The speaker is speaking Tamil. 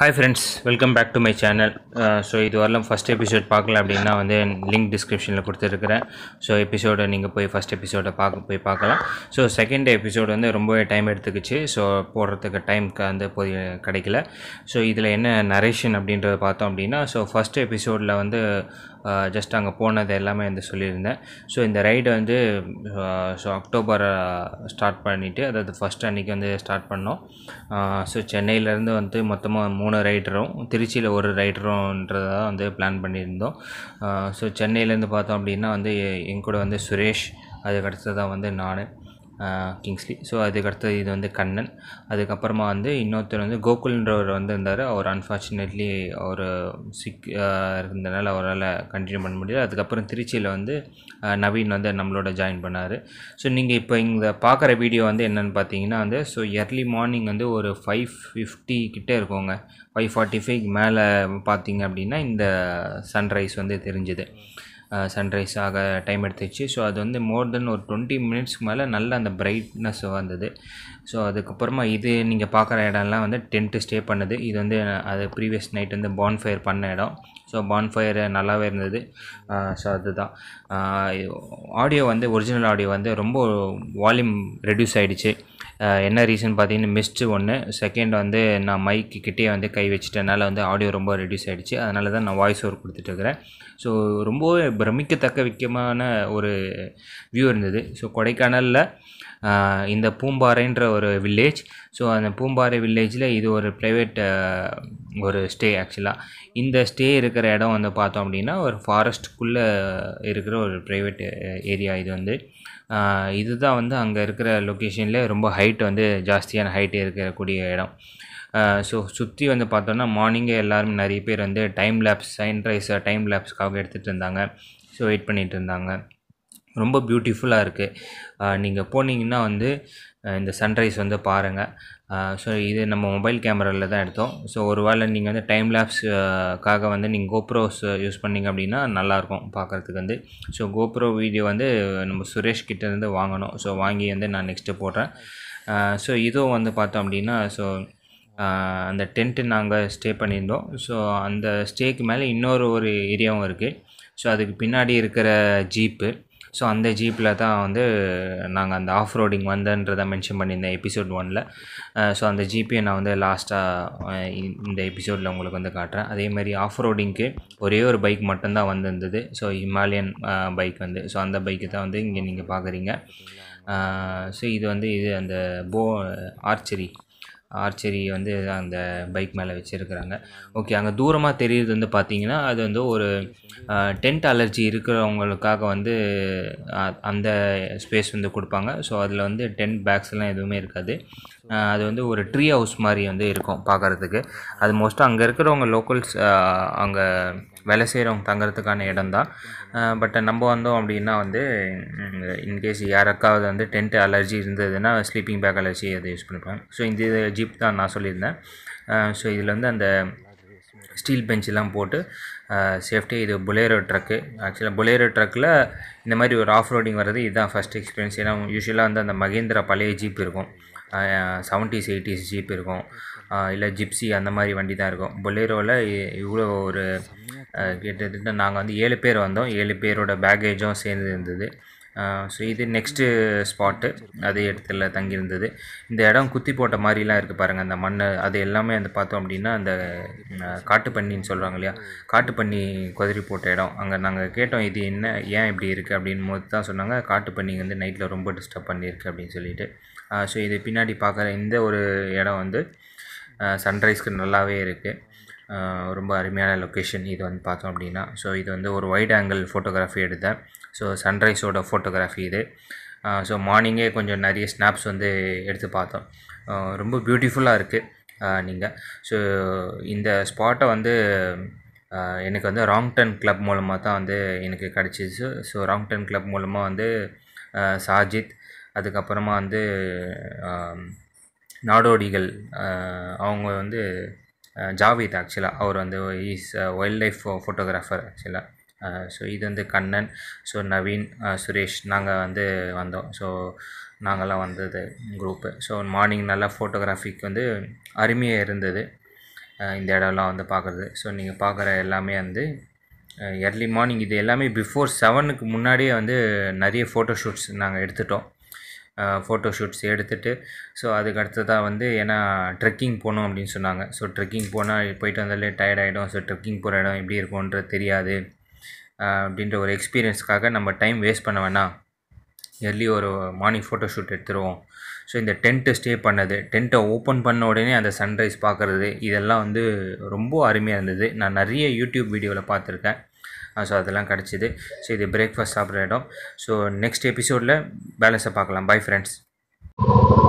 hi friends welcome back to my channel so இது வரலாம் ஃபஸ்ட் எபிசோட் பார்க்கல அப்படின்னா வந்து லிங்க் டிஸ்கிரிப்ஷனில் கொடுத்துருக்குறேன் ஸோ எபிசோடை நீங்கள் போய் ஃபஸ்ட் எபிசோடை பார்க்க போய் பார்க்கலாம் ஸோ செகண்ட் எபிசோடு வந்து ரொம்பவே டைம் எடுத்துக்கிச்சு ஸோ போடுறதுக்கு டைம் வந்து போய் கிடைக்கல ஸோ இதில் என்ன நரேஷன் அப்படின்றத பார்த்தோம் அப்படின்னா ஸோ ஃபஸ்ட் எபிசோடில் வந்து ஜஸ்ட் uh, அங்கே போனது எல்லாமே வந்து சொல்லியிருந்தேன் ஸோ இந்த ரைடு வந்து ஸோ அக்டோபர் ஸ்டார்ட் பண்ணிவிட்டு அதாவது ஃபஸ்ட் அன்றைக்கி வந்து ஸ்டார்ட் பண்ணோம் ஸோ uh, சென்னையிலேருந்து வந்து மொத்தமாக மூணு மூணு ரைடரும் திருச்சியில் ஒரு ரைடரும்ன்றதாக வந்து பிளான் பண்ணியிருந்தோம் ஸோ சென்னையிலேருந்து பார்த்தோம் அப்படின்னா வந்து எங்கூட வந்து சுரேஷ் அதுக்கடுத்தது தான் வந்து நான் கிங்ஸ்லி ஸோ அதுக்கடுத்தது இது வந்து கண்ணன் அதுக்கப்புறமா வந்து இன்னொருத்தர் வந்து கோகுல்ன்றவர் வந்து இருந்தார் அவர் அன்ஃபார்ச்சுனேட்லி அவர் சிக் இருந்தனால அவரால் கண்டினியூ பண்ண முடியல அதுக்கப்புறம் திருச்சியில் வந்து நவீன் வந்து நம்மளோட ஜாயின் பண்ணார் ஸோ நீங்கள் இப்போ இங்கே பார்க்குற வீடியோ வந்து என்னென்னு பார்த்தீங்கன்னா வந்து ஸோ இயர்லி மார்னிங் வந்து ஒரு ஃபைவ் ஃபிஃப்டி கிட்டே இருக்கோங்க ஃபைவ் ஃபார்ட்டி ஃபைவ் மேலே பார்த்தீங்க அப்படின்னா இந்த சன்ரைஸ் வந்து தெரிஞ்சுது சன்ரைஸ் ஆக டைம் எடுத்துச்சு ஸோ அது வந்து மோர் தென் ஒரு டுவெண்ட்டி மினிட்ஸ்க்கு மேலே நல்ல அந்த பிரைட்னஸ் வந்தது ஸோ அதுக்கப்புறமா இது நீங்கள் பார்க்குற இடம்லாம் வந்து டென்ட்டு ஸ்டே பண்ணுது இது வந்து அது ப்ரீவியஸ் நைட் வந்து பான்ஃபயர் பண்ண இடம் ஸோ பான்ஃபயர் நல்லாவே இருந்தது ஸோ அதுதான் ஆடியோ வந்து ஒரிஜினல் ஆடியோ வந்து ரொம்ப வால்யூம் ரெடியூஸ் ஆகிடுச்சு என்ன ரீசன் பார்த்தீங்கன்னா மிஸ்டு ஒன்று செகண்ட் வந்து நான் மைக்கு கிட்டே வந்து கை வச்சுட்டனால வந்து ஆடியோ ரொம்ப ரெடியூஸ் ஆகிடுச்சு அதனால தான் நான் வாய்ஸ் ஓவர் கொடுத்துட்ருக்குறேன் ஸோ ரொம்பவே பிரமிக்கத்தக்க விக்கமான ஒரு வியூ இருந்தது ஸோ கொடைக்கானலில் இந்த பூம்பாறைன்ற ஒரு வில்லேஜ் ஸோ அந்த பூம்பாறை வில்லேஜில் இது ஒரு ப்ரைவேட் ஒரு ஸ்டே ஆக்சுவலாக இந்த ஸ்டே இருக்கிற இடம் வந்து பார்த்தோம் அப்படின்னா ஒரு ஃபாரஸ்ட்டுக்குள்ளே இருக்கிற ஒரு ப்ரைவேட் ஏரியா இது வந்து இதுதான் வந்து அங்கே இருக்கிற லொக்கேஷனில் ரொம்ப ஹை ஹைட் வந்து ஜாஸ்தியான ஹைட் இருக்கக்கூடிய இடம் ஸோ சுற்றி வந்து பார்த்தோன்னா மார்னிங்கே எல்லாருமே நிறைய பேர் வந்து டைம் லேப்ஸ் சன்ரைஸ் டைம் லேப்ஸ்க்காக எடுத்துகிட்டு இருந்தாங்க ஸோ வெயிட் பண்ணிகிட்டு இருந்தாங்க ரொம்ப பியூட்டிஃபுல்லாக இருக்குது நீங்கள் போனீங்கன்னா வந்து இந்த சன்ரைஸ் வந்து பாருங்கள் ஸோ இது நம்ம மொபைல் கேமராவில் தான் எடுத்தோம் ஸோ ஒரு வேளை நீங்கள் வந்து டைம் லேப்ஸுக்காக வந்து நீங்கள் கோப்ரோஸ் யூஸ் பண்ணிங்க அப்படின்னா நல்லாயிருக்கும் பார்க்குறதுக்கு வந்து ஸோ கோப்ரோ வீடியோ வந்து நம்ம சுரேஷ் கிட்டேருந்து வாங்கணும் ஸோ வாங்கி வந்து நான் நெக்ஸ்ட்டு போடுறேன் ஸோ இதுவும் வந்து பார்த்தோம் அப்படின்னா ஸோ அந்த டென்ட்டு நாங்கள் ஸ்டே பண்ணியிருந்தோம் ஸோ அந்த ஸ்டேக்கு மேலே இன்னொரு ஒரு ஏரியாவும் இருக்குது ஸோ அதுக்கு பின்னாடி இருக்கிற ஜீப்பு ஸோ அந்த ஜீப்பில் தான் வந்து நாங்கள் அந்த ஆஃப் ரோடிங் வந்தன்றதை மென்ஷன் பண்ணியிருந்தேன் எபிசோட் ஒனில் ஸோ அந்த ஜீப்பையை நான் வந்து லாஸ்ட்டாக இந்த எபிசோடில் உங்களுக்கு வந்து காட்டுறேன் அதேமாதிரி ஆஃப் ரோடிங்க்கு ஒரே ஒரு பைக் மட்டும்தான் வந்திருந்தது ஸோ ஹிமாலயன் பைக் வந்து ஸோ அந்த பைக்கு தான் வந்து இங்கே நீங்கள் பார்க்குறீங்க ஸோ இது வந்து இது அந்த போ ஆர்ச்சரி ஆர்ச்சரி வந்து அந்த பைக் மேலே வச்சுருக்குறாங்க ஓகே அங்கே தூரமாக தெரியுது வந்து பார்த்தீங்கன்னா அது வந்து ஒரு டென்ட் அலர்ஜி இருக்கிறவங்களுக்காக வந்து அந்த ஸ்பேஸ் வந்து கொடுப்பாங்க ஸோ அதில் வந்து டென்ட் பேக்ஸ்லாம் எதுவுமே இருக்காது அது வந்து ஒரு ட்ரீ ஹவுஸ் மாதிரி வந்து இருக்கும் பார்க்குறதுக்கு அது மோஸ்ட்டாக அங்கே இருக்கிறவங்க லோக்கல்ஸ் அங்கே வேலை செய்கிறவங்க தங்கிறதுக்கான இடம் தான் பட் நம்ம வந்தோம் அப்படின்னா வந்து இன்கேஸ் யாருக்காவது வந்து டென்ட் அலர்ஜி இருந்ததுன்னா ஸ்லீப்பிங் பேக் அலர்ஜி அதை யூஸ் பண்ணிப்பாங்க ஸோ இந்த ஜீப் தான் நான் சொல்லியிருந்தேன் ஸோ இதில் வந்து அந்த ஸ்டீல் பெஞ்செலாம் போட்டு சேஃப்டி இது புலேரோ ட்ரக்கு ஆக்சுவலாக புலேரோ ட்ரக்கில் இந்த மாதிரி ஒரு ஆஃப் ரோடிங் வர்றது இதுதான் ஃபஸ்ட் எக்ஸ்பீரியன்ஸ் ஏன்னா யூஸ்வலாக வந்து அந்த மகேந்திரா பழைய ஜீப் இருக்கும் செவன்டிஸ் எயிட்டிஸ் ஜீப் இருக்கும் இல்லை ஜிப்ஸி அந்த மாதிரி வண்டி தான் இருக்கும் புலேரோவில் இவ்வளோ ஒரு கிட்டத்தட்ட நாங்கள் வந்து ஏழு பேர் வந்தோம் ஏழு பேரோட பேகேஜும் சேர்ந்து இருந்தது ஸோ இது நெக்ஸ்ட்டு ஸ்பாட்டு அதே இடத்துல தங்கியிருந்தது இந்த இடம் குத்தி போட்ட மாதிரிலாம் இருக்குது பாருங்கள் அந்த மண் அது எல்லாமே வந்து பார்த்தோம் அப்படின்னா அந்த பண்ணின்னு சொல்கிறாங்க இல்லையா காட்டுப்பண்ணி குதிரி போட்ட இடம் அங்கே நாங்கள் கேட்டோம் இது என்ன ஏன் இப்படி இருக்குது அப்படின்னு போது தான் சொன்னாங்க பண்ணி வந்து நைட்டில் ரொம்ப டிஸ்டர்ப் பண்ணியிருக்கு அப்படின்னு சொல்லிட்டு ஸோ இது பின்னாடி பார்க்குற இந்த ஒரு இடம் வந்து சன்ரைஸ்க்கு நல்லாவே இருக்குது ரொம்ப அருமையான லொக்கேஷன் இது வந்து பார்த்தோம் அப்படின்னா ஸோ இது வந்து ஒரு வைட் ஆங்கிள் ஃபோட்டோகிராஃபி எடுத்தேன் ஸோ சன்ரைஸோட ஃபோட்டோகிராஃபி இது ஸோ மார்னிங்கே கொஞ்சம் நிறைய ஸ்னாப்ஸ் வந்து எடுத்து பார்த்தோம் ரொம்ப பியூட்டிஃபுல்லாக இருக்குது நீங்கள் ஸோ இந்த ஸ்பாட்டை வந்து எனக்கு வந்து ராங் டர்ன் கிளப் மூலமாக தான் வந்து எனக்கு கிடச்சிச்சு ஸோ ராங் டர்ன் கிளப் மூலமாக வந்து சாஜித் அதுக்கப்புறமா வந்து நாடோடிகள் அவங்க வந்து ஜாவேத் ஆக்சுவலாக அவர் வந்து இஸ் வைல்ட் லைஃப் ஃபோட்டோகிராஃபர் ஆக்சுவலாக ஸோ இது வந்து கண்ணன் ஸோ நவீன் சுரேஷ் நாங்கள் வந்து வந்தோம் ஸோ நாங்கள்லாம் வந்தது குரூப்பு ஸோ மார்னிங் நல்லா ஃபோட்டோகிராஃபிக்கு வந்து அருமையாக இருந்தது இந்த இடம்லாம் வந்து பார்க்குறது ஸோ நீங்கள் பார்க்குற எல்லாமே வந்து ஏர்லி மார்னிங் இது எல்லாமே பிஃபோர் செவனுக்கு முன்னாடியே வந்து நிறைய ஃபோட்டோ ஷூட்ஸ் நாங்கள் எடுத்துட்டோம் ஃபோட்டோ ஷூட்ஸ் எடுத்துகிட்டு ஸோ அதுக்கு அடுத்ததாக வந்து ஏன்னா ட்ரெக்கிங் போகணும் அப்படின்னு சொன்னாங்க ஸோ ட்ரெக்கிங் போனால் போயிட்டு வந்தாலே டயர்ட் ஆகிடும் ஸோ ட்ரெக்கிங் போகிற இடம் எப்படி இருக்கும்ன்றது தெரியாது அப்படின்ற ஒரு எக்ஸ்பீரியன்ஸ்க்காக நம்ம டைம் வேஸ்ட் பண்ண வேணாம் எர்லி ஒரு மார்னிங் ஃபோட்டோ ஷூட் எடுத்துருவோம் ஸோ இந்த டென்ட்டு ஸ்டே பண்ணது டென்ட்டை ஓப்பன் பண்ண உடனே அந்த சன்ரைஸ் பார்க்குறது இதெல்லாம் வந்து ரொம்ப அருமையாக இருந்தது நான் நிறைய யூடியூப் வீடியோவில் பார்த்துருக்கேன் ஸோ அதெல்லாம் கிடச்சிது ஸோ இது பிரேக்ஃபாஸ்ட் சாப்பிட்ற இடம் ஸோ நெக்ஸ்ட் எபிசோடில் பேலன்ஸை பார்க்கலாம் பை ஃப்ரெண்ட்ஸ்